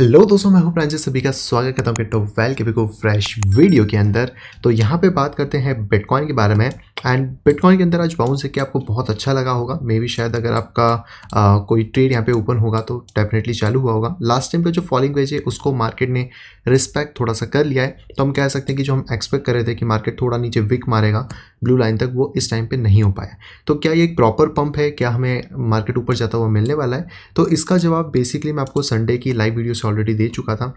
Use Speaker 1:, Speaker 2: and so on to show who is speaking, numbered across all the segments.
Speaker 1: hello दोस्तों मैं हूं प्रांजय सभी का स्वागत करता हूं किट्टो वेल के बिको फ्रेश वीडियो के अंदर तो यहां पे बात करते हैं बिटकॉइन के बारे में एंड बिटकॉइन के अंदर आज बाउंस है कि आपको बहुत अच्छा लगा होगा मे बी शायद अगर आपका आ, कोई ट्रेड यहां पे ओपन होगा तो डेफिनेटली चालू हुआ होगा लास्ट टाइम का जो फॉलिंग वेज है उसको मार्केट ने रिस्पेक्ट थोड़ा सा कर लिया है तो हम कह सकते हैं कि जो हम एक्सपेक्ट कर रहे थे कि मार्केट थोड़ा नीचे विक मारेगा ब्लू लाइन तक वो इस टाइम पे नहीं हो पाया तो क्या ये एक प्रॉपर पंप है क्या हमें मार्केट ऊपर जाता हुआ मिलने वाला है तो इसका जवाब बेसिकली मैं आपको संडे की लाइव वीडियो से ऑलरेडी दे चुका था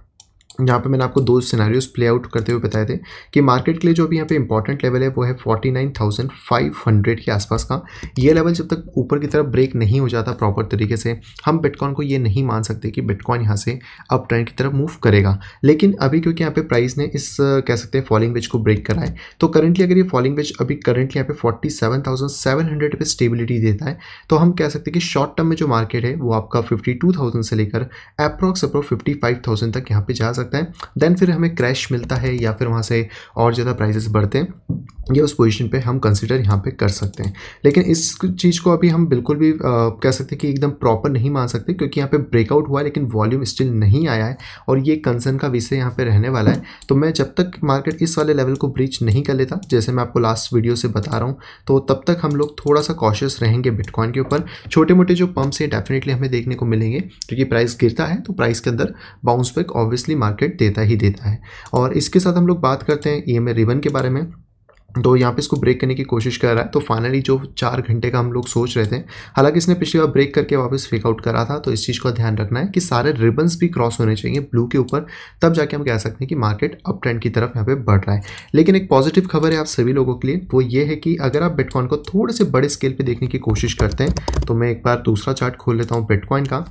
Speaker 1: यहाँ पे मैंने आपको दो सिनेरियोस प्ले आउट करते हुए बताए थे कि मार्केट के लिए जो अभी यहाँ पे इंपॉर्टेंट लेवल है वो है 49,500 के आसपास का ये लेवल जब तक ऊपर की तरफ ब्रेक नहीं हो जाता प्रॉपर तरीके से हम बिटकॉइन को ये नहीं मान सकते कि बिटकॉइन यहाँ से अप ट्रेंड की तरफ मूव करेगा लेकिन अभी क्योंकि यहाँ पर प्राइस ने इस कह सकते हैं फॉलिंग वेज को ब्रेक कराए तो करंटली अगर ये फॉलिंग वेज अभी करंटली यहाँ पे forty seven thousand seven hundred stability देता है तो हम कह सकते हैं कि शॉर्ट टर्म में जो मार्केट है वो आपका फिफ्टी टू थाउजेंड से लेकर approx approx fifty five thousand तक यहाँ पर जा सकते हैं देन फिर हमें क्रैश मिलता है या फिर वहाँ से और ज़्यादा प्राइजेस बढ़ते हैं ये उस पोजीशन पे हम कंसिडर यहाँ पे कर सकते हैं लेकिन इस चीज़ को अभी हम बिल्कुल भी आ, कह सकते हैं कि एकदम प्रॉपर नहीं मान सकते क्योंकि यहाँ पे ब्रेकआउट हुआ है लेकिन वॉल्यूम स्टिल नहीं आया है और ये कंसर्न का विषय यहाँ पे रहने वाला है तो मैं जब तक मार्केट इस वाले लेवल को ब्रीच नहीं कर लेता जैसे मैं आपको लास्ट वीडियो से बता रहा हूँ तो तब तक हम लोग थोड़ा सा कॉशियस रहेंगे बिटकॉइन के ऊपर छोटे मोटे जो पम्प्स हैं डेफिनेटली हमें देखने को मिलेंगे क्योंकि प्राइस गिरता है तो प्राइस के अंदर बाउंस बैक ऑब्वियसली मार्केट देता ही देता है और इसके साथ हम लोग बात करते हैं ई एम रिबन के बारे में तो यहाँ पे इसको ब्रेक करने की कोशिश कर रहा है तो फाइनली जो चार घंटे का हम लोग सोच रहे थे हालांकि इसने पिछली बार ब्रेक करके वापस फेक आउट करा था तो इस चीज़ का ध्यान रखना है कि सारे रिबन्स भी क्रॉस होने चाहिए ब्लू के ऊपर तब जाके हम कह सकते हैं कि मार्केट अप ट्रेंड की तरफ यहाँ पे बढ़ रहा है लेकिन एक पॉजिटिव खबर है आप सभी लोगों के लिए वो ये है कि अगर आप बिटकॉइन को थोड़े से बड़े स्केल पर देखने की कोशिश करते हैं तो मैं एक बार दूसरा चार्ट खोल लेता हूँ बिटकॉइन का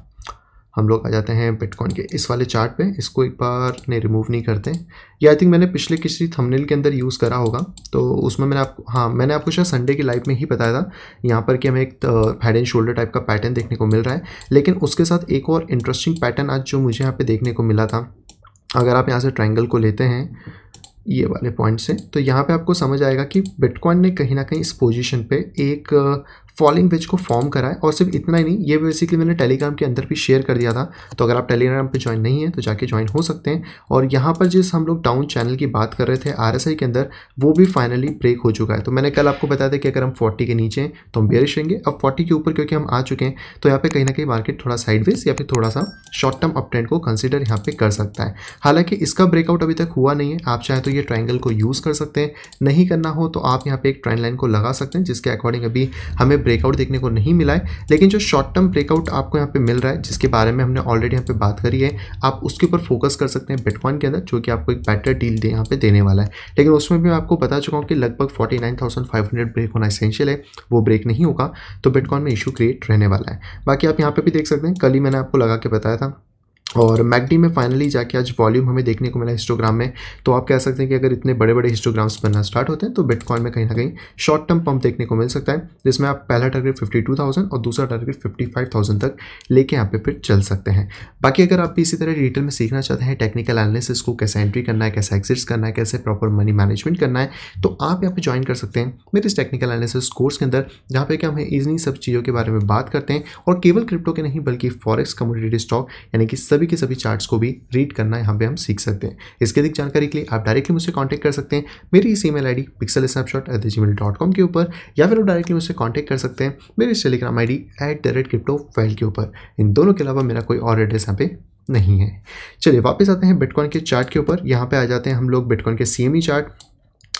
Speaker 1: हम लोग आ जाते हैं बिटकॉइन के इस वाले चार्ट पे इसको एक बार नहीं रिमूव नहीं करते ये आई थिंक मैंने पिछले किसी थंबनेल के अंदर यूज़ करा होगा तो उसमें मैंने आपको हाँ मैंने आपको शायद संडे की लाइफ में ही बताया था यहाँ पर कि हमें एक हेड एंड शोल्डर टाइप का पैटर्न देखने को मिल रहा है लेकिन उसके साथ एक और इंटरेस्टिंग पैटर्न आज जो मुझे यहाँ पर देखने को मिला था अगर आप यहाँ से ट्राइंगल को लेते हैं ये वाले पॉइंट से तो यहाँ पे आपको समझ आएगा कि बिटकॉइन ने कहीं ना कहीं इस पोजीशन पे एक फॉलोइंग पेज को फॉर्म करा है और सिर्फ इतना ही नहीं ये बेसिकली मैंने टेलीग्राम के अंदर भी शेयर कर दिया था तो अगर आप टेलीग्राम पे ज्वाइन नहीं है तो जाके ज्वाइन हो सकते हैं और यहाँ पर जिस हम लोग डाउन चैनल की बात कर रहे थे आर के अंदर वो भी फाइनली ब्रेक हो चुका है तो मैंने कल आपको बताया था कि अगर हम फोर्टी के नीचे हैं तो हम बेरिश रहेंगे अब फोर्टी के ऊपर क्योंकि हम आ चुके हैं तो यहाँ पर कहीं ना कहीं मार्केट थोड़ा साइडवेज या फिर थोड़ा सा शॉर्ट टर्म अपट्रेंड को कंसिडर यहाँ पर कर सकता है हालांकि इसका ब्रेकआउट अभी तक हुआ नहीं है आप चाहे तो ये ट्राइंगल को यूज़ कर सकते हैं नहीं करना हो तो आप यहाँ पर एक ट्रेंड लाइन को लगा सकते हैं जिसके अकॉर्डिंग अभी हमें ब्रेकआउट देखने को नहीं मिला है लेकिन जो शॉर्ट टर्म ब्रेकआउट आपको यहाँ पे मिल रहा है जिसके बारे में हमने ऑलरेडी यहाँ पे बात करी है आप उसके ऊपर फोकस कर सकते हैं बिटकॉइन के अंदर जो कि आपको एक बेटर डील दे यहाँ पे देने वाला है लेकिन उसमें भी मैं आपको बता चुका हूँ कि लगभग फोर्टी ब्रेक होना इसेंशियल है वो ब्रेक नहीं होगा तो बिटकॉइन में इशू क्रिएट रहने वाला है बाकी आप यहाँ पर भी देख सकते हैं कल ही मैंने आपको लगा के बताया था और मैगडी में फाइनली जाके आज वॉल्यूम हमें देखने को मिला हिस्टोग्राम में तो आप कह सकते हैं कि अगर इतने बड़े बड़े हिस्टोग्राम्स बनना स्टार्ट होते हैं तो बिटकॉइन में कहीं ना कहीं शॉर्ट टर्म पंप देखने को मिल सकता है जिसमें आप पहला टारगेट 52,000 और दूसरा टारगेट 55,000 तक लेके यहाँ पे फिर चल सकते हैं बाकी अगर आप भी इसी तरह डिटेल में सीखना चाहते हैं टेक्निकल एनालिसिस को कैसे एंट्री करना है कैसे एक्सिट्स करना है कैसे प्रॉपर मनी मैनेजमेंट करना है तो आप यहाँ पर ज्वाइन कर सकते हैं मेरे इस टेक्निकल एनालिसिस कोर्स के अंदर जहाँ पर कि हमें इजनी सब चीज़ों के बारे में बात करते हैं और केवल क्रिप्टो के नहीं बल्कि फॉरेक्स कम्यूनिटी स्टॉक यानी कि सब सभी के सभी चार्ट्स को भी रीड करना यहाँ पे हम सीख सकते हैं इसके अधिक जानकारी के लिए आप डायरेक्टली मुझसे कॉन्टैक्ट कर सकते हैं मेरी इस e mail I D pixel at mail dot com के ऊपर या फिर आप डायरेक्टली मुझसे कॉन्टैक्ट कर सकते हैं मेरे इस Telegram I D at the rate के ऊपर इन दोनों के अलावा मेरा कोई और एड्रेस यहाँ पे नहीं है चलिए वापस आते हैं बिटकॉइन के चार्ट के ऊपर यहाँ पे आ जाते हैं हम लोग बिटकॉइन के सीएमई चार्ट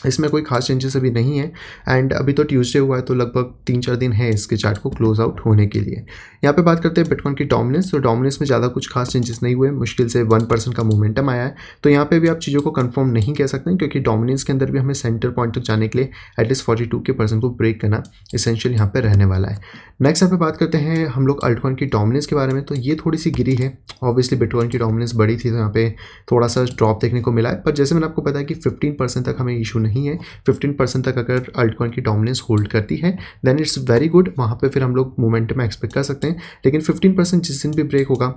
Speaker 1: इसमें कोई खास चेंजेस अभी नहीं है एंड अभी तो ट्यूसडे हुआ है तो लगभग तीन चार दिन है इसके चार्ट को क्लोज आउट होने के लिए यहाँ पे बात करते हैं बिटकॉइन की डोमिनेंस तो डोमिनेंस में ज़्यादा कुछ खास चेंजेस नहीं हुए मुश्किल से वन परसेंट का मोमेंटम आया है तो यहाँ पे भी आप चीज़ों को कन्फर्म नहीं कह सकते क्योंकि डोमिनेंस के अंदर भी हमें सेंटर पॉइंट तक जाने के लिए एटलीस्ट फोर्टी टू के परसेंट को ब्रेक करना इसेंशियल यहाँ पर रहने वाला है नेक्स्ट यहाँ पे बात करते हैं हम लोग अल्टकॉइन की डोमिनेंस के बारे में तो ये थोड़ी सी गिरी है ऑब्वियसली बिटकॉइन की डोमिनेंस बड़ी थी तो यहाँ पे थोड़ा सा ड्रॉप देखने को मिला है पर जैसे मैंने आपको बताया कि फिफ्टीन तक हमें इशू नहीं है 15% तक अगर अल्टकॉइन की डोमिनेंस होल्ड करती है देन इट्स वेरी गुड वहाँ पे फिर हम लोग मोमेंटम एक्सपेक्ट कर सकते हैं लेकिन 15% जिस दिन भी ब्रेक होगा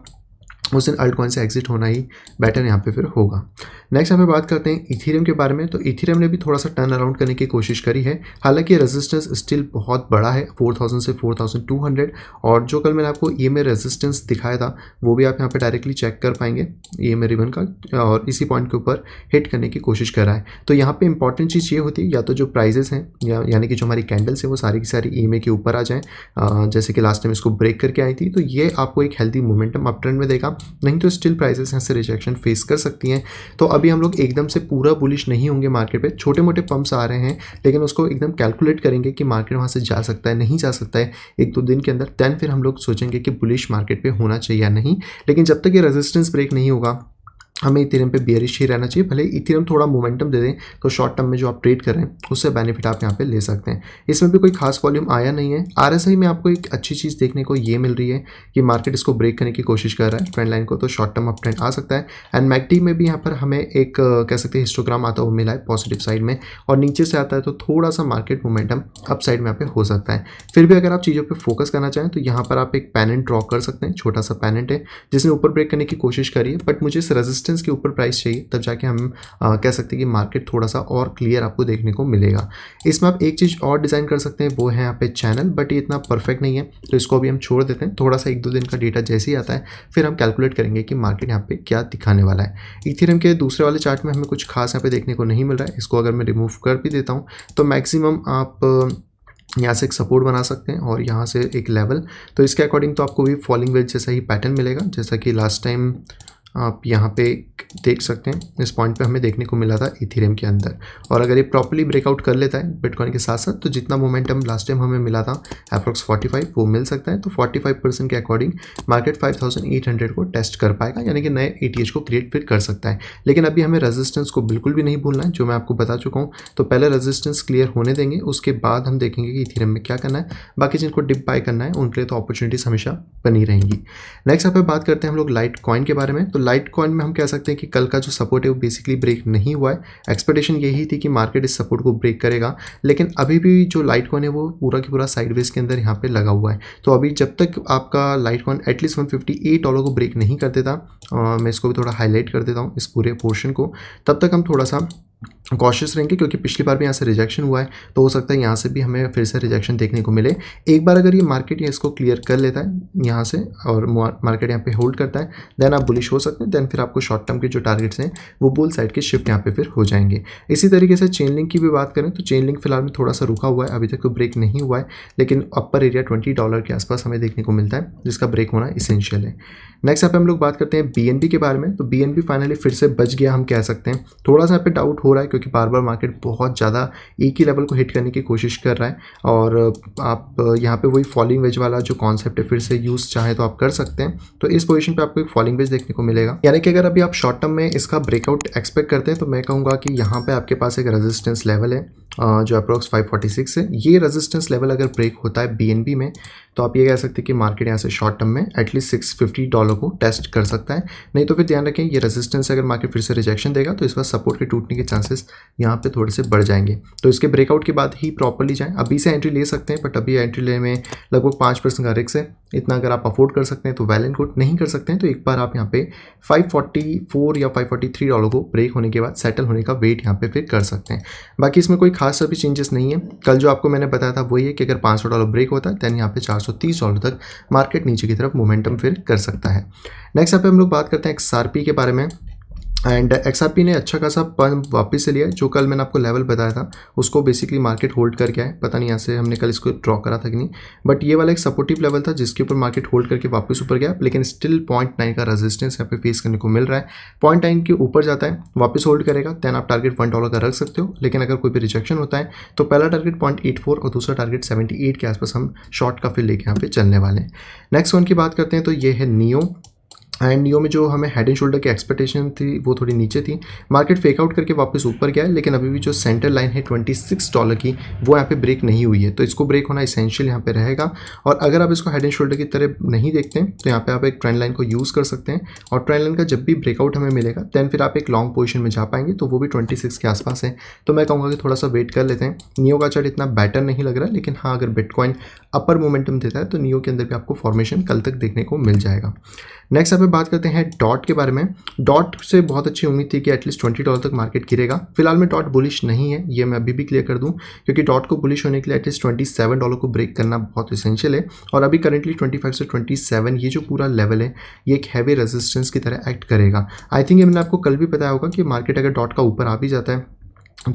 Speaker 1: उस दिन अल्ट कॉइन से एग्जिट होना ही बेटर यहाँ पे फिर होगा नेक्स्ट यहाँ पे बात करते हैं इथीरियम के बारे में तो इथेरियम ने भी थोड़ा सा टर्न अराउंड करने की कोशिश करी है हालांकि रेजिस्टेंस स्टिल बहुत बड़ा है 4000 से 4200 और जो कल मैंने आपको ई एम रेजिस्टेंस दिखाया था वो भी आप यहाँ पर डायरेक्टली चेक कर पाएंगे ई एम रिबन का और इसी पॉइंट के ऊपर हिट करने की कोशिश कर रहा है तो यहाँ पर इंपॉर्टेंट चीज़ ये होती है या तो जो प्राइजेस हैं यानी कि जो हमारी कैंडल्स हैं वो सारी की सारी ई के ऊपर आ जाएँ जैसे कि लास्ट टाइम इसको ब्रेक करके आई थी तो ये आपको एक हेल्थी मोमेंटम अप ट्रेंड में देगा नहीं तो स्टिल प्राइसेस यहाँ से रिजेक्शन फेस कर सकती हैं तो अभी हम लोग एकदम से पूरा बुलिश नहीं होंगे मार्केट पे छोटे मोटे पंप्स आ रहे हैं लेकिन उसको एकदम कैलकुलेट करेंगे कि मार्केट वहाँ से जा सकता है नहीं जा सकता है एक दो दिन के अंदर दैन फिर हम लोग सोचेंगे कि बुलिश मार्केट पर होना चाहिए या नहीं लेकिन जब तक ये रेजिस्टेंस ब्रेक नहीं होगा हमें इथेरियम पे बियरिश ही रहना चाहिए भले इथेरियम थोड़ा मोमेंटम दे दें तो शॉर्ट टर्म में जो आप ट्रेड कर रहे हैं उससे बेनिफिट आप यहाँ पे ले सकते हैं इसमें भी कोई खास वॉल्यूम आया नहीं है आर में आपको एक अच्छी चीज़ देखने को ये मिल रही है कि मार्केट इसको ब्रेक करने की कोशिश कर रहा है ट्रेंड लाइन को तो शॉर्ट टर्म अप ट्रेंड आ सकता है एंड मैकडी में भी यहाँ पर हमें एक कह सकते हैं हिस्टोग्राम आता हुआ मिला है पॉजिटिव साइड में और नीचे से आता है तो थोड़ा सा मार्केट मोमेंटम अप साइड में यहाँ पे हो सकता है फिर भी अगर आप चीज़ों पर फोकस करना चाहें तो यहाँ पर आप एक पैनेंट ड्रॉ कर सकते हैं छोटा सा पैनेंट है जिसने ऊपर ब्रेक करने की कोशिश करी है बट मुझे इस रजिस्टर रेजिस्टेंस के ऊपर प्राइस चाहिए तब जाके हम आ, कह सकते हैं कि मार्केट थोड़ा सा और क्लियर आपको देखने को मिलेगा इसमें आप एक चीज़ और डिज़ाइन कर सकते हैं वो है यहाँ पे चैनल बट ये इतना परफेक्ट नहीं है तो इसको अभी हम छोड़ देते हैं थोड़ा सा एक दो दिन का डेटा जैसे ही आता है फिर हम कैलकुलेट करेंगे कि मार्केट यहाँ पे क्या दिखाने वाला है इथिरम के दूसरे वाले चार्ट में हमें कुछ खास यहाँ पे देखने को नहीं मिल रहा है इसको अगर मैं रिमूव कर भी देता हूँ तो मैक्सिमम आप यहाँ से एक सपोर्ट बना सकते हैं और यहाँ से एक लेवल तो इसके अकॉर्डिंग तो आपको भी फॉलिंग वेज जैसा ही पैटर्न मिलेगा जैसा कि लास्ट टाइम आप यहाँ पे देख सकते हैं इस पॉइंट पे हमें देखने को मिला था इथेरियम के अंदर और अगर ये प्रॉपरली ब्रेकआउट कर लेता है बिटकॉइन के साथ साथ तो जितना मोमेंटम लास्ट टाइम हमें मिला था अप्रोक्स 45 वो मिल सकता है तो 45 परसेंट के अकॉर्डिंग मार्केट 5800 को टेस्ट कर पाएगा यानी कि नए ई e को क्रिएट फिर कर सकता है लेकिन अभी हमें रजिस्टेंस को बिल्कुल भी नहीं भूलना है जो मैं आपको बता चुका हूँ तो पहले रेजिस्टेंस क्लियर होने देंगे उसके बाद हम देखेंगे कि इथेरियम में क्या करना है बाकी जिनको डिप बाय करना है उनके लिए तो अपॉर्चुनिटीज़ हमेशा बनी रहेंगी नेक्स्ट आप बात करते हैं हम लोग लाइट कॉइन के बारे में तो लाइट कॉइन में हम कह सकते हैं हैं कि कल का जो सपोर्ट है वो बेसिकली ब्रेक नहीं हुआ है एक्सपेक्टेशन यही थी कि मार्केट इस सपोर्ट को ब्रेक करेगा लेकिन अभी भी जो लाइट कॉन है वो पूरा की पूरा साइडवेज के अंदर यहाँ पर लगा हुआ है तो अभी जब तक आपका Litecoin at least one dollar को ब्रेक नहीं कर देता मैं इसको भी थोड़ा हाईलाइट कर देता हूँ इस पूरे पोर्शन को तब तक हम थोड़ा सा कॉशियस रहेंगे क्योंकि पिछली बार भी यहाँ से रिजेक्शन हुआ है तो हो सकता है यहाँ से भी हमें फिर से रिजेक्शन देखने को मिले एक बार अगर ये मार्केट या इसको क्लियर कर लेता है यहाँ से और मार्केट यहाँ पे होल्ड करता है देन आप बुलिश हो सकते हैं देन फिर आपको शॉर्ट टर्म के जो टारगेट्स हैं वो बुल साइड के शिफ्ट यहाँ पे फिर हो जाएंगे इसी तरीके से चेन लिंक की भी बात करें तो चेन लिंक फिलहाल में थोड़ा सा रुका हुआ है अभी तक तो ब्रेक नहीं हुआ है लेकिन अपर एरिया ट्वेंटी डॉलर के आसपास हमें देखने को मिलता है जिसका ब्रेक होना इसेंशियल है नेक्स्ट यहाँ पे हम लोग बात करते हैं बी के बारे में तो बी फाइनली फिर से बच गया हम कह सकते हैं थोड़ा सा यहाँ पे डाउट हो रहा है क्योंकि बार बार मार्केट बहुत ज़्यादा एक ही लेवल को हिट करने की कोशिश कर रहा है और आप यहाँ पे वही फॉलिंग वेज वाला जो कॉन्सेप्ट है फिर से यूज़ चाहे तो आप कर सकते हैं तो इस पोजिशन पर आपको एक फॉलिंग वेज देखने को मिलेगा यानी कि अगर अभी आप शॉर्ट टर्म में इसका ब्रेकआउट एक्सपेक्ट करते हैं तो मैं कहूँगा कि यहाँ पर आपके पास एक रजिस्टेंस लेवल है जो अप्रोक्स 546 है ये रेजिस्टेंस लेवल अगर ब्रेक होता है बी में तो आप ये कह सकते हैं कि मार्केट यहाँ से शॉर्ट टर्म में एटलीस्ट 650 डॉलर को टेस्ट कर सकता है नहीं तो फिर ध्यान रखें ये रेजिस्टेंस अगर मार्केट फिर से रिजेक्शन देगा तो इस बार सपोर्ट के टूटने के चांस चांसेस यहाँ पे थोड़े से बढ़ जाएंगे तो इसके ब्रेकआउट के बाद ही प्रॉपरली जाएं अभी से एंट्री ले सकते हैं बट अभी एंट्री ले में लगभग पाँच परसेंट का रिक्स है इतना अगर आप अफोर्ड कर सकते हैं तो वेल एंड गुड नहीं कर सकते हैं तो एक बार आप यहाँ पे 544 या 543 डॉलर को ब्रेक होने के बाद सेटल होने का वेट यहाँ पर फिर कर सकते हैं बाकी इसमें कोई खास अभी चेंजेस नहीं है कल जो आपको मैंने बताया था वही है कि अगर पाँच डॉलर ब्रेक होता है देन यहाँ पर चार डॉलर तक मार्केट नीचे की तरफ मोमेंटम फिर कर सकता है नेक्स्ट यहाँ पे हम लोग बात करते हैं एक्स के बारे में एंड एक्स ने अच्छा खासा पंप वापस से लिया है जो कल मैंने आपको लेवल बताया था उसको बेसिकली मार्केट होल्ड करके आए पता नहीं यहाँ से हमने कल इसको ड्रॉ करा था कि नहीं बट ये वाला एक सपोर्टिव लेवल था जिसके ऊपर मार्केट होल्ड करके वापस ऊपर गया लेकिन स्टिल पॉइंट नाइन का रेजिस्टेंस यहाँ पे फेस करने को मिल रहा है पॉइंट नाइन के ऊपर जाता है वापस होल्ड करेगा दैन आप टारगेट वन डॉलर का रख सकते हो लेकिन अगर कोई भी रिजेक्शन होता है तो पहला टारगेट पॉइंट एट फोर और दूसरा टारगेट सेवेंटी एट के आसपास हम शॉर्ट का फिर लेके यहाँ पे चलने वाले हैं नेक्स्ट वन की बात करते हैं तो ये है नियो एंड नियो में जो हमें हेड एंड शोल्डर की एक्सपेक्टेशन थी वो थोड़ी नीचे थी मार्केट फेकआउट करके वापस ऊपर गया है लेकिन अभी भी जो सेंटर लाइन है ट्वेंटी सिक्स डॉलर की वो यहाँ पे ब्रेक नहीं हुई है तो इसको ब्रेक होना इसेंशियल यहाँ पे रहेगा और अगर आप इसको हेड एंड शोल्डर की तरह नहीं देखते हैं तो यहाँ पर आप एक ट्रेंड लाइन को यूज़ कर सकते हैं और ट्रेंड लाइन का जब भी ब्रेकआउट हमें मिलेगा दैन फिर आप एक लॉन्ग पोजिशन में जा पाएंगे तो वो भी ट्वेंटी सिक्स के आसपास है तो मैं कहूँगा कि थोड़ा सा वेट कर लेते हैं नियो का चार्ट इतना बेटर नहीं लग रहा लेकिन हाँ अगर बिटकॉइन अपर मोमेंटम देता है तो नियो के अंदर भी आपको फॉर्मेशन कल तक देखने को मिल जाएगा नेक्स्ट आप में बात करते हैं डॉट के बारे में डॉट से बहुत अच्छी उम्मीद थी कि एटलीस्ट ट्वेंटी डॉलर तक मार्केट गिरेगा फिलहाल में डॉट बुलिश नहीं है ये मैं अभी भी क्लियर कर दूँ क्योंकि डॉट को बुलिश होने के लिए एटलीस्ट ट्वेंटी सेवन डॉलर को ब्रेक करना बहुत इसेंशियल है और अभी करेंटली ट्वेंटी फाइव से ट्वेंटी सेवन ये जो पूरा लेवल है ये एक हैवी रेजिस्टेंस की तरह एक्ट करेगा आई थिंक ये मैंने आपको कल भी बताया होगा कि मार्केट अगर डॉट का ऊपर आ भी जाता है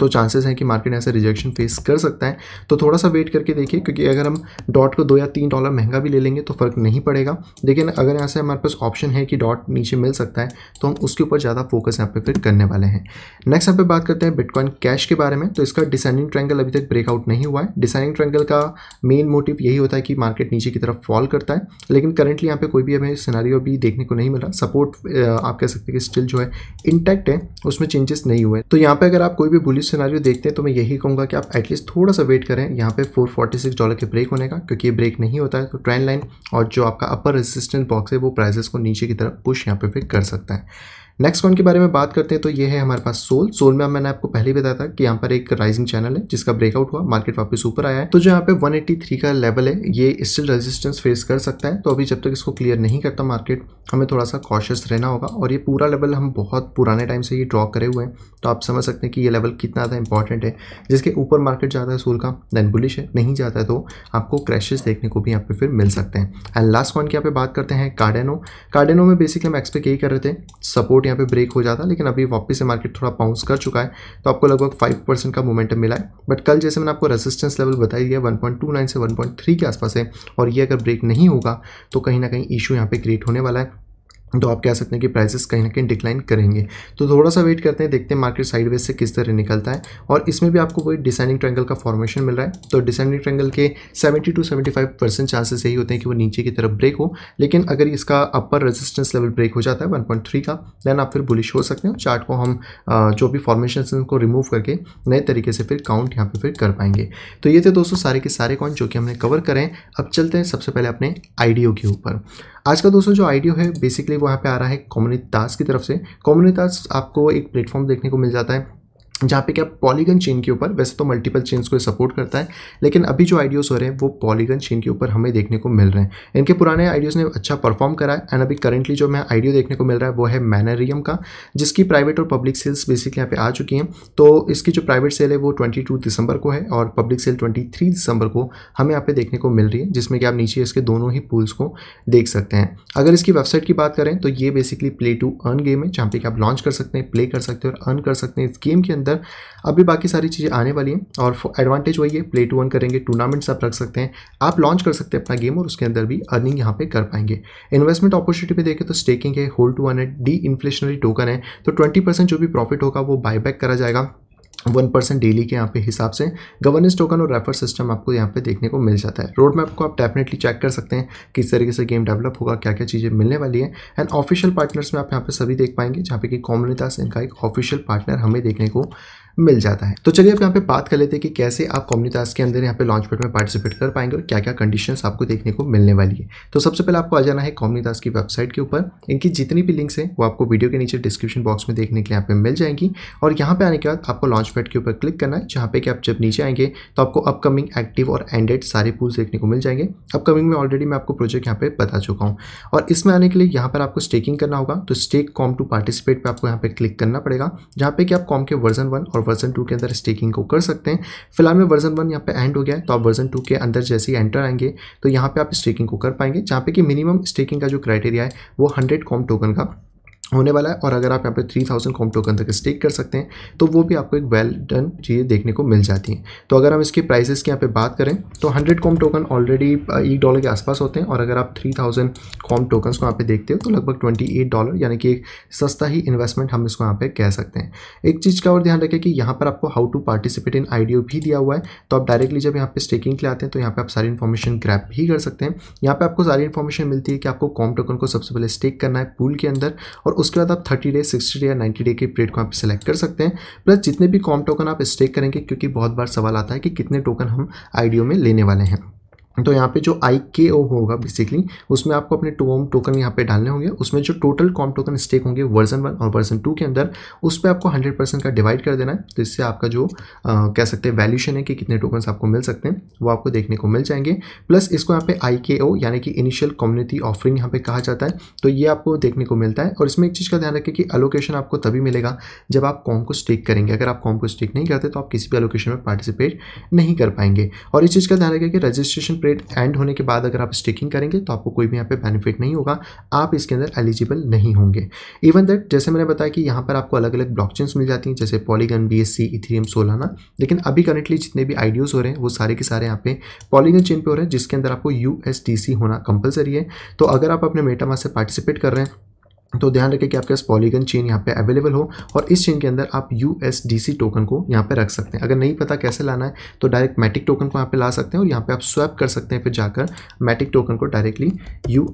Speaker 1: तो चांसेस हैं कि मार्केट ऐसे रिजेक्शन फेस कर सकता है तो थोड़ा सा वेट करके देखिए क्योंकि अगर हम डॉट को दो या तीन डॉलर महंगा भी ले लेंगे तो फ़र्क नहीं पड़ेगा लेकिन अगर यहाँ से हमारे पास ऑप्शन है कि डॉट नीचे मिल सकता है तो हम उसके ऊपर ज़्यादा फोकस यहाँ पे फिर करने वाले हैं नेक्स्ट यहाँ पर बात करते हैं बिटकॉइन कैश के बारे में तो इसका डिसेंडिंग ट्रैंगल अभी तक ब्रेकआउट नहीं हुआ है डिसेंडिंग ट्रैंगल का मेन मोटिव यही होता है कि मार्केट नीचे की तरफ फॉल करता है लेकिन करंटली यहाँ पर कोई भी हमें सिनारियो भी देखने को नहीं मिला सपोर्ट आप कह सकते हैं कि स्टिल जो है इंटैक्ट है उसमें चेंजेस नहीं हुए तो यहाँ पर अगर आप कोई भी बुलिस सिनारियो देखते हैं तो मैं यही कहूँगा कि आप एटलीस्ट थोड़ा सा वेट करें यहाँ पे 446 डॉलर के ब्रेक होने का क्योंकि ये ब्रेक नहीं होता है तो ट्रेंड लाइन और जो आपका अपर रेजिस्टेंस बॉक्स है वो प्राइसेस को नीचे की तरफ पुश यहाँ पे फिर कर सकता है नेक्स्ट कॉइन के बारे में बात करते हैं तो ये है हमारे पास सोल सोल में मैंने आपको पहले ही बताया था कि यहाँ पर एक राइजिंग चैनल है जिसका ब्रेकआउट हुआ मार्केट वापस ऊपर आया है तो जो यहाँ पे 183 का लेवल है ये स्टिल रेजिस्टेंस फेस कर सकता है तो अभी जब तक इसको क्लियर नहीं करता मार्केट हमें थोड़ा सा कॉशियस रहना होगा और ये पूरा लेवल हम बहुत पुराने टाइम से ये ड्रॉ करे हुए हैं तो आप समझ सकते हैं कि ये लेवल कितना ज़्यादा इंपॉर्टेंट है जिसके ऊपर मार्केट जाता है सोल का देन बुलिश है नहीं जाता है तो आपको क्रैशेज देखने को भी यहाँ पे फिर मिल सकते हैं एंड लास्ट पॉइंट की यहाँ पे बात करते हैं कार्डेनो कार्डेनो में बेसिकली हम एक्सपेक्ट यही कर रहे थे सपोर्ट सपोर्ट यहाँ पे ब्रेक हो जाता लेकिन अभी वापस से मार्केट थोड़ा पाउंस कर चुका है तो आपको लगभग फाइव परसेंट का मोमेंटम मिला है बट कल जैसे मैंने आपको रेजिस्टेंस लेवल बताई दिया वन पॉइंट टू नाइन से वन पॉइंट थ्री के आसपास है और ये अगर ब्रेक नहीं होगा तो कहीं ना कहीं इशू यहाँ पे क्रिएट होने वाला है तो आप कह सकते हैं कि प्राइसेस कहीं ना कहीं डिक्लाइन करेंगे तो थोड़ा सा वेट करते हैं देखते हैं मार्केट साइडवेज से किस तरह निकलता है और इसमें भी आपको कोई डिसेंडिंग ट्रैंगल का फॉर्मेशन मिल रहा है तो डिसेंडिंग ट्रैंगल के 70 टू 75 परसेंट चांसेस यही होते हैं कि वो नीचे की तरफ ब्रेक हो लेकिन अगर इसका अपर रेजिस्टेंस लेवल ब्रेक हो जाता है वन का देन आप फिर बुलिश हो सकते हैं चार्ट को हम जो भी फॉर्मेशन को रिमूव करके नए तरीके से फिर काउंट यहाँ पर फिर कर पाएंगे तो ये थे दोस्तों सारे के सारे कॉइन जो कि हमने कवर करें अब चलते हैं सबसे पहले अपने आइडियो के ऊपर आज का दोस्तों जो आइडियो है बेसिकली वहाँ पे आ रहा है कॉम्युनिताज की तरफ से कॉम्युनिताज आपको एक प्लेटफॉर्म देखने को मिल जाता है जहाँ पे क्या पॉलीगन चेन के ऊपर वैसे तो मल्टीपल चेन्स को सपोर्ट करता है लेकिन अभी जो आइडियोज़ हो रहे हैं वो पॉलीगन चेन के ऊपर हमें देखने को मिल रहे हैं इनके पुराने आइडियोज़ ने अच्छा परफॉर्म करा है एंड अभी करंटली जो मैं आइडियो देखने को मिल रहा है वो है मैनरियम का जिसकी प्राइवेट और पब्लिक सेल्स बेसिकली यहाँ पे आ चुकी हैं तो इसकी जो प्राइवेट सेल है वो ट्वेंटी दिसंबर को है और पब्लिक सेल ट्वेंटी दिसंबर को हमें यहाँ पे देखने को मिल रही है जिसमें कि आप नीचे इसके दोनों ही पूल्स को देख सकते हैं अगर इसकी वेबसाइट की बात करें तो ये basically play to earn game है जहाँ पे कि आप लॉन्च कर सकते हैं प्ले कर सकते हैं और अर्न कर सकते हैं इस गेम के अंदर अंदर अभी बाकी सारी चीज़ें आने वाली हैं और एडवांटेज वही है प्ले टू वन करेंगे टूर्नामेंट्स आप रख सकते हैं आप लॉन्च कर सकते हैं अपना गेम और उसके अंदर भी अर्निंग यहाँ पे कर पाएंगे इन्वेस्टमेंट अपॉर्चुनिटी पे देखें तो स्टेकिंग है होल्ड टू वन है डी इन्फ्लेशनरी टोकन है तो ट्वेंटी जो भी प्रॉफिट होगा वो बैक करा जाएगा वन परसेंट डेली के यहाँ पे हिसाब से गवर्नेंस टोकन और रेफर सिस्टम आपको यहाँ पे देखने को मिल जाता है रोड मैप को आप डेफिनेटली चेक कर सकते हैं किस तरीके से गेम डेवलप होगा क्या क्या चीज़ें मिलने वाली है एंड ऑफिशियल पार्टनर्स में आप यहाँ पे सभी देख पाएंगे जहाँ पे कि कॉमनितास इनका एक ऑफिशियल पार्टनर हमें देखने को मिल जाता है तो चलिए अब यहाँ पे बात कर लेते हैं कि कैसे आप कॉम्युनिटास के अंदर यहाँ पे लॉन्च में पार्टिसिपेट कर पाएंगे और क्या क्या कंडीशंस आपको देखने को मिलने वाली है तो सबसे पहले आपको आ जाना है कॉम्युनिटास की वेबसाइट के ऊपर इनकी जितनी भी लिंक्स हैं वो आपको वीडियो के नीचे डिस्क्रिप्शन बॉक्स में देखने के लिए यहाँ पे मिल जाएंगी और यहाँ पे आने के बाद आपको लॉन्च पेड के ऊपर क्लिक करना है जहाँ पे कि आप जब नीचे आएंगे तो आपको अपकमिंग एक्टिव और एंडेड सारे पूल्स देखने को मिल जाएंगे अपकमिंग में ऑलरेडी मैं आपको प्रोजेक्ट यहाँ पर बता चुका हूँ और इसमें आने के लिए यहाँ पर आपको स्टेकिंग करना होगा तो स्टेक कॉम टू पार्टिसिपेट पर आपको यहाँ पर क्लिक करना पड़ेगा जहाँ पे कि आप कॉम के वर्जन वन और वर्जन टू के अंदर स्टेकिंग को कर सकते हैं फिलहाल में वर्जन वन यहाँ पे एंड हो गया है तो आप वर्जन टू के अंदर जैसे ही एंटर आएंगे तो यहाँ पे आप स्टेकिंग को कर पाएंगे जहाँ पे कि मिनिमम स्टेकिंग का जो क्राइटेरिया है वो हंड्रेड कॉम टोकन का होने वाला है और अगर आप यहाँ पे थ्री थाउजेंड कॉम टोकन तक स्टेक कर सकते हैं तो वो भी आपको एक वेल डन चीज़ें देखने को मिल जाती हैं तो अगर हम इसके प्राइसेस की यहाँ पे बात करें तो हंड्रेड कॉम टोकन ऑलरेडी एक डॉलर के आसपास होते हैं और अगर आप थ्री थाउजेंड कॉम टोकन्स को यहाँ पे देखते हो तो लगभग ट्वेंटी एट डॉलर यानी कि एक सस्ता ही इन्वेस्टमेंट हम इसको यहाँ पर कह सकते हैं एक चीज़ का और ध्यान रखें कि यहाँ पर आपको how to participate in IDO भी दिया हुआ है तो आप डायरेक्टली जब यहाँ पर स्टेकिंग के लिए आते हैं तो यहाँ पर आप सारी इन्फॉर्मेशन ग्रैप भी कर सकते हैं यहाँ पर आपको सारी इन्फॉर्मेशन मिलती है कि आपको कॉम टोकन को सबसे पहले स्टेक करना है पूल के अंदर और उसके बाद आप थर्टी डे सिक्सटी डे या नाइन्टी डे के पीरियड को आप सेलेक्ट कर सकते हैं प्लस जितने भी कॉम टोकन आप स्टेक करेंगे क्योंकि बहुत बार सवाल आता है कि कितने टोकन हम आईडीओ में लेने वाले हैं तो यहाँ पे जो आई के ओ होगा बेसिकली उसमें आपको अपने टू ओम टोकन यहाँ पे डालने होंगे उसमें जो टोटल कॉम टोकन स्टेक होंगे वर्जन वन और वर्जन टू के अंदर उस पर आपको हंड्रेड परसेंट का डिवाइड कर देना है तो इससे आपका जो आ, कह सकते हैं वैल्यूशन है कि कितने टोकन्स आपको मिल सकते हैं वो आपको देखने को मिल जाएंगे प्लस इसको यहाँ पे आई के ओ यानी कि इनिशियल कम्युनिटी ऑफरिंग यहाँ पे कहा जाता है तो ये आपको देखने को मिलता है और इसमें एक चीज़ का ध्यान रखें कि अलोकेशन आपको तभी मिलेगा जब आप कॉम को स्टेक करेंगे अगर आप कॉम को स्टेक नहीं करते तो आप किसी भी अलोकेशन में पार्टिसिपेट नहीं कर पाएंगे और इस चीज़ का ध्यान रखें कि रजिस्ट्रेशन पीरियड एंड होने के बाद अगर आप स्टिकिंग करेंगे तो आपको कोई भी यहाँ पे बेनिफिट नहीं होगा आप इसके अंदर एलिजिबल नहीं होंगे इवन दैट जैसे मैंने बताया कि यहाँ पर आपको अलग अलग ब्लॉकचेन्स मिल जाती हैं जैसे Polygon B S C Ethereum Solana लेकिन अभी करंटली जितने भी आइडियोज हो रहे हैं वो सारे के सारे यहाँ पे पॉलीगन चेन पे हो रहे हैं जिसके अंदर आपको यू होना कंपलसरी है तो अगर आप अपने मेटामा से पार्टिसिपेट कर रहे हैं तो ध्यान रखें कि आपके पास पॉलीगन चेन यहाँ पे अवेलेबल हो और इस चेन के अंदर आप यू टोकन को यहाँ पे रख सकते हैं अगर नहीं पता कैसे लाना है तो डायरेक्ट मैटिक टोकन को यहाँ पे ला सकते हैं और यहाँ पे आप स्वैप कर सकते हैं फिर जाकर मैटिक टोकन को डायरेक्टली यू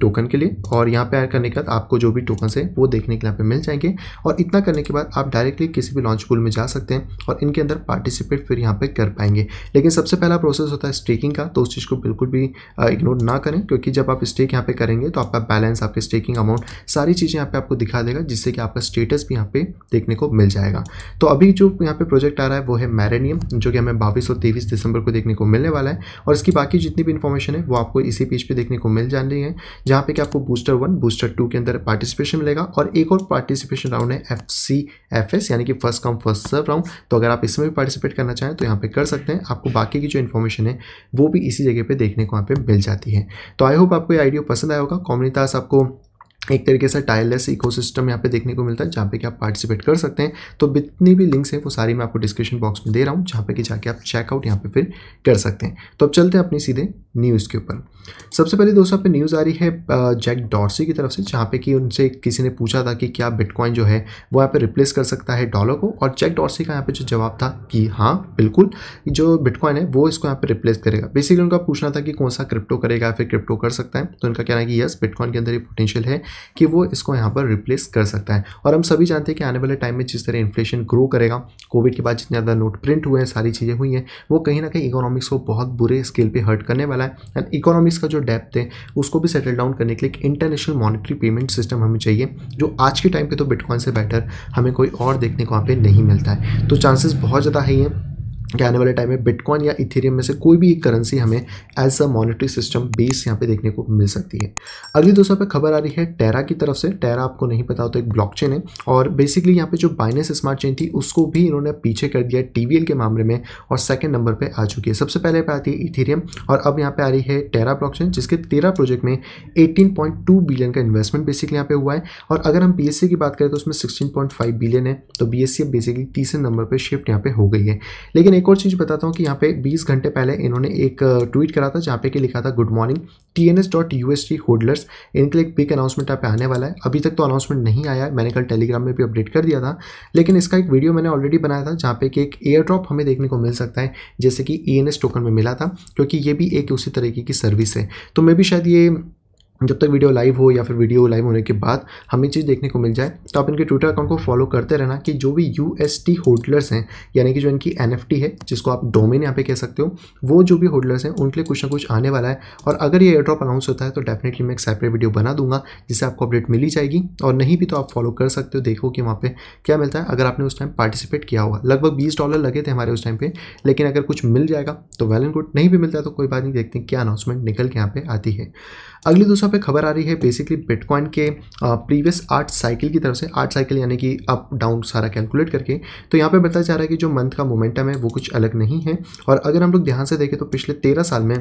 Speaker 1: टोकन के लिए और यहाँ पे ऐड करने के बाद आपको जो भी टोकन है वो देखने के लिए यहाँ पर मिल जाएंगे और इतना करने के बाद आप डायरेक्टली किसी भी लॉन्च पुल में जा सकते हैं और इनके अंदर पार्टिसिपेट फिर यहाँ पर कर पाएंगे लेकिन सबसे पहला प्रोसेस होता है स्टेकिंग का तो उस चीज़ को बिल्कुल भी इग्नोर ना करें क्योंकि जब आप स्टेक यहाँ पर करेंगे तो आपका बैलेंस आपके स्टेकिंग अमाउंट अमाउंट सारी चीज़ें यहाँ पे आपको दिखा देगा जिससे कि आपका स्टेटस भी यहाँ पे देखने को मिल जाएगा तो अभी जो यहाँ पे प्रोजेक्ट आ रहा है वो है मैरेनियम जो कि हमें बाईस और तेईस दिसंबर को देखने को मिलने वाला है और इसकी बाकी जितनी भी इन्फॉर्मेशन है वो आपको इसी पेज पर देखने को मिल जानी है जहाँ पर कि आपको बूस्टर वन बूस्टर टू के अंदर पार्टिसिपेशन मिलेगा और एक और पार्टिसिपेशन राउंड है एफ सी एफ एस यानी कि first come first serve round तो अगर आप इसमें भी पार्टिसिपेट करना चाहें तो यहाँ पर कर सकते हैं आपको बाकी की जो इन्फॉर्मेशन है वो भी इसी जगह पर देखने को यहाँ पर मिल जाती है तो आई होप आपको ये आइडियो पसंद आया होगा कॉमनीतास आपको एक तरीके से टाइलेस इकोसिस्टम यहाँ पे देखने को मिलता है जहाँ पे कि आप पार्टिसिपेट कर सकते हैं तो जितनी भी लिंक्स हैं वो सारी मैं आपको डिस्क्रिप्शन बॉक्स में दे रहा हूँ जहाँ पे कि जाके आप चेकआउट यहाँ पे फिर कर सकते हैं तो अब चलते हैं अपनी सीधे न्यूज़ के ऊपर सबसे पहले दोस्तों पे न्यूज़ आ रही है जैक डॉर्सी की तरफ से जहाँ पे कि उनसे किसी ने पूछा था कि क्या बिटकॉइन जो है वो यहाँ पे रिप्लेस कर सकता है डॉलर को और जैक डॉर्सी का यहाँ पे जो जवाब था कि हाँ बिल्कुल जो बिटकॉइन है वो इसको यहाँ पे रिप्लेस करेगा बेसिकली उनका पूछना था कि कौन सा क्रिप्टो करेगा फिर क्रिप्टो कर सकता है तो उनका कहना है कि यस बिटकॉइन के अंदर ये पोटेंशियल है कि वो इसको यहाँ पर रिप्लेस कर सकता है और हम सभी जानते हैं कि आने वाले टाइम में जिस तरह इन्फ्लेशन ग्रो करेगा कोविड के बाद जितने ज़्यादा नोट प्रिंट हुए हैं सारी चीज़ें हुई हैं वो कहीं ना कहीं इकोनॉमिक्स को बहुत बुरे स्केल पर हर्ट करने वाला है एंड इकोनॉमिक्स का जो डेप्थ है उसको भी सेटल डाउन करने के लिए एक इंटरनेशनल मॉनिटरी पेमेंट सिस्टम हमें चाहिए जो आज के टाइम पर तो बिटकॉइन से बेटर हमें कोई और देखने को वहाँ पर नहीं मिलता है तो चांसेस बहुत ज़्यादा है ये कि आने वाले टाइम में बिटकॉइन या इथेरियम में से कोई भी एक करेंसी हमें as a monetary system base यहाँ पे देखने को मिल सकती है अगली दोस्तों पे खबर आ रही है टेरा की तरफ से टेरा आपको नहीं पता हो तो एक ब्लॉकचेन है और बेसिकली यहाँ पे जो बाइनेस स्मार्ट चेन थी उसको भी इन्होंने पीछे कर दिया टी के मामले में और सेकेंड नंबर पर आ चुकी है सबसे पहले पर आती है इथेरियम और अब यहाँ पर आ रही है टेरा ब्लॉक जिसके तेरह प्रोजेक्ट में एटीन बिलियन का इन्वेस्टमेंट बेसिकली यहाँ पे हुआ है और अगर हम बी की बात करें तो उसमें सिक्सटीन बिलियन है तो बी बेसिकली तीसरे नंबर पर शिफ्ट यहाँ पर हो गई है लेकिन एक और चीज़ बताता हूँ कि यहाँ पे 20 घंटे पहले इन्होंने एक ट्वीट करा था जहाँ पे कि लिखा था good morning T N S dot U S T holders इनके लिए बिग अनाउंसमेंट यहाँ पे आने वाला है अभी तक तो अनाउंसमेंट नहीं आया मैंने कल टेलीग्राम में भी अपडेट कर दिया था लेकिन इसका एक वीडियो मैंने ऑलरेडी बनाया था जहाँ पे कि एक एयर ड्रॉप हमें देखने को मिल सकता है जैसे कि ई एन एस टोकन में मिला था क्योंकि ये भी एक उसी तरीके की सर्विस है तो मे भी शायद ये जब तक वीडियो लाइव हो या फिर वीडियो लाइव होने के बाद हमें चीज़ देखने को मिल जाए तो आप इनके ट्विटर अकाउंट को फॉलो करते रहना कि जो भी यू एस टी होटलर्स हैं यानी कि जो इनकी एन एफ टी है जिसको आप डोमेन यहाँ पे कह सकते हो वो जो भी होटलर्स हैं उनके लिए कुछ ना कुछ आने वाला है और अगर ये एयरड्रॉप अनाउंस होता है तो डेफिनेटली मैं एक सेपरेट वीडियो बना दूंगा जिससे आपको अपडेट मिली जाएगी और नहीं भी तो आप फॉलो कर सकते हो देखो कि वहाँ पर क्या मिलता है अगर आपने उस टाइम पार्टिसिपेट किया हुआ लगभग बीस डॉलर लगे थे हमारे उस टाइम पर लेकिन अगर कुछ मिल जाएगा तो वेल एंड गुड नहीं भी मिलता तो कोई बात नहीं देखते क्या अनाउंसमेंट निकल के यहाँ पर आती है अगली दूसरा यहाँ पे खबर आ रही है बेसिकली बिटकॉइन के प्रीवियस uh, आठ साइकिल की तरफ से आठ साइकिल यानी कि अप डाउन सारा कैलकुलेट करके तो यहाँ पे बताया जा रहा है कि जो मंथ का मोमेंटम है वो कुछ अलग नहीं है और अगर हम लोग ध्यान से देखें तो पिछले तेरह साल में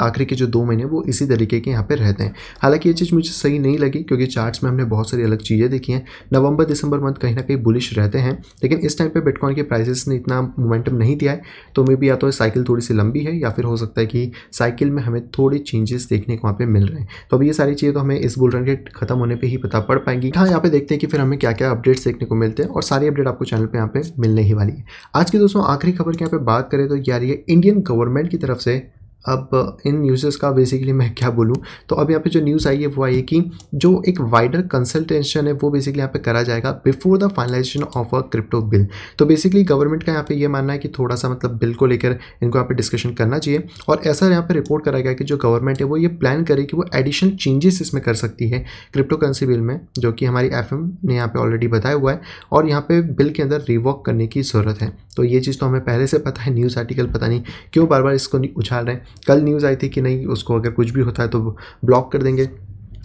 Speaker 1: आखिरी के जो दो महीने वो इसी तरीके के यहाँ पे रहते हैं हालांकि ये चीज़ मुझे सही नहीं लगी क्योंकि चार्ट्स में हमने बहुत सारी अलग चीज़ें देखी हैं नवंबर दिसंबर मंथ कहीं ना कहीं बुलिश रहते हैं लेकिन इस टाइम पे बिटकॉइन के प्राइसेस ने इतना मोमेंटम नहीं दिया है तो मे भी या तो साइकिल थोड़ी सी लंबी है या फिर हो सकता है कि साइकिल में हमें थोड़े चेंजेस देखने को वहाँ पर मिल रहे हैं तो अभी ये सारी चीज़ें तो हमें इस बुल रन के खत्म होने पर ही पता पड़ पाएंगी हाँ यहाँ पे देखते हैं कि फिर हमें क्या क्या अपडेट्स देखने को मिलते हैं और सारी अपडेट आपको चैनल पर यहाँ पर मिलने ही वाली है आज की दोस्तों आखिरी खबर की यहाँ पर बात करें तो यार ये इंडियन गवर्नमेंट की तरफ से अब इन न्यूज़ेस का बेसिकली मैं क्या बोलूँ तो अब यहाँ पे जो न्यूज़ आई है वो आई है कि जो एक वाइडर कंसल्टेशन है वो बेसिकली यहाँ पे करा जाएगा before the finalization of a crypto bill तो बेसिकली गवर्नमेंट का यहाँ पे ये यह मानना है कि थोड़ा सा मतलब बिल को लेकर इनको यहाँ पे डिस्कशन करना चाहिए और ऐसा यहाँ पर रिपोर्ट करा गया कि जो गवर्नमेंट है वो ये प्लान करे कि वो एडिशनल चेंजेस इसमें कर सकती है क्रिप्टो करेंसी बिल में जो कि हमारी एफ ने यहाँ पर ऑलरेडी बताया हुआ है और यहाँ पर बिल के अंदर रिवॉक करने की ज़रूरत है तो ये चीज़ तो हमें पहले से पता है न्यूज़ आर्टिकल पता नहीं क्यों बार बार इसको उछाल रहे हैं कल न्यूज़ आई थी कि नहीं उसको अगर कुछ भी होता है तो ब्लॉक कर देंगे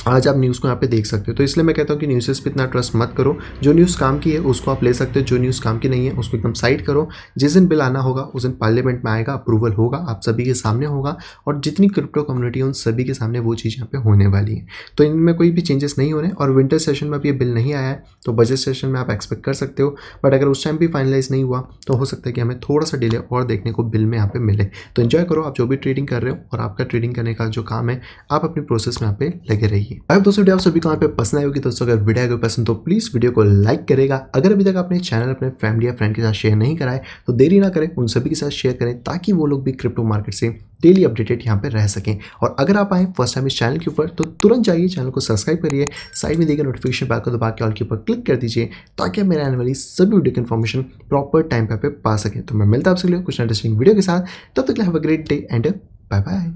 Speaker 1: आज आप न्यूज़ को यहाँ पे देख सकते हो तो इसलिए मैं कहता हूँ कि न्यूज़ पे इतना ट्रस्ट मत करो जो न्यूज़ काम की है उसको आप ले सकते हो जो न्यूज़ काम की नहीं है उसको एकदम साइड करो जिस दिन बिल आना होगा उस दिन पार्लियामेंट में आएगा अप्रूवल होगा आप सभी के सामने होगा और जितनी क्रिप्टो कम्युनिटी है उन सभी के सामने वो चीज़ यहाँ पे होने वाली है तो इनमें कोई भी चेंजेस नहीं होने और विंटर सेशन में अभी ये बिल नहीं आया है तो बजट सेशन में आप एक्सपेक्ट कर सकते हो बट अगर उस टाइम भी फाइनलाइज नहीं हुआ तो हो सकता है कि हमें थोड़ा सा डिले और देखने को बिल में यहाँ पे मिले तो इन्जॉय करो आप जो भी ट्रेडिंग कर रहे हो और आपका ट्रेडिंग करने का जो काम है आप अपनी प्रोसेस में यहाँ पे लगे रहिए जाएगी अगर दोस्तों वीडियो आप सभी को यहाँ पे पसंद आएगी होगी तो दोस्तों अगर वीडियो को पसंद तो प्लीज वीडियो को लाइक करेगा अगर अभी तक आपने चैनल अपने फैमिली या फ्रेंड के साथ शेयर नहीं कराए तो देरी ना करें उन सभी के साथ शेयर करें ताकि वो लोग भी क्रिप्टो मार्केट से डेली अपडेटेड यहाँ पर रह सकें और अगर आप आए फर्स्ट टाइम इस चैनल के ऊपर तो तुरंत जाइए चैनल को सब्सक्राइब करिए साइड में देखिए नोटिफिकेशन बैल को दबा के ऑल के ऊपर क्लिक कर दीजिए ताकि मेरे आने वाली सभी वीडियो की इन्फॉर्मेशन प्रॉपर टाइम पर पा सकें तो मैं मिलता आपसे कुछ इंटरेस्टिंग वीडियो के साथ तब तक have a great day and bye bye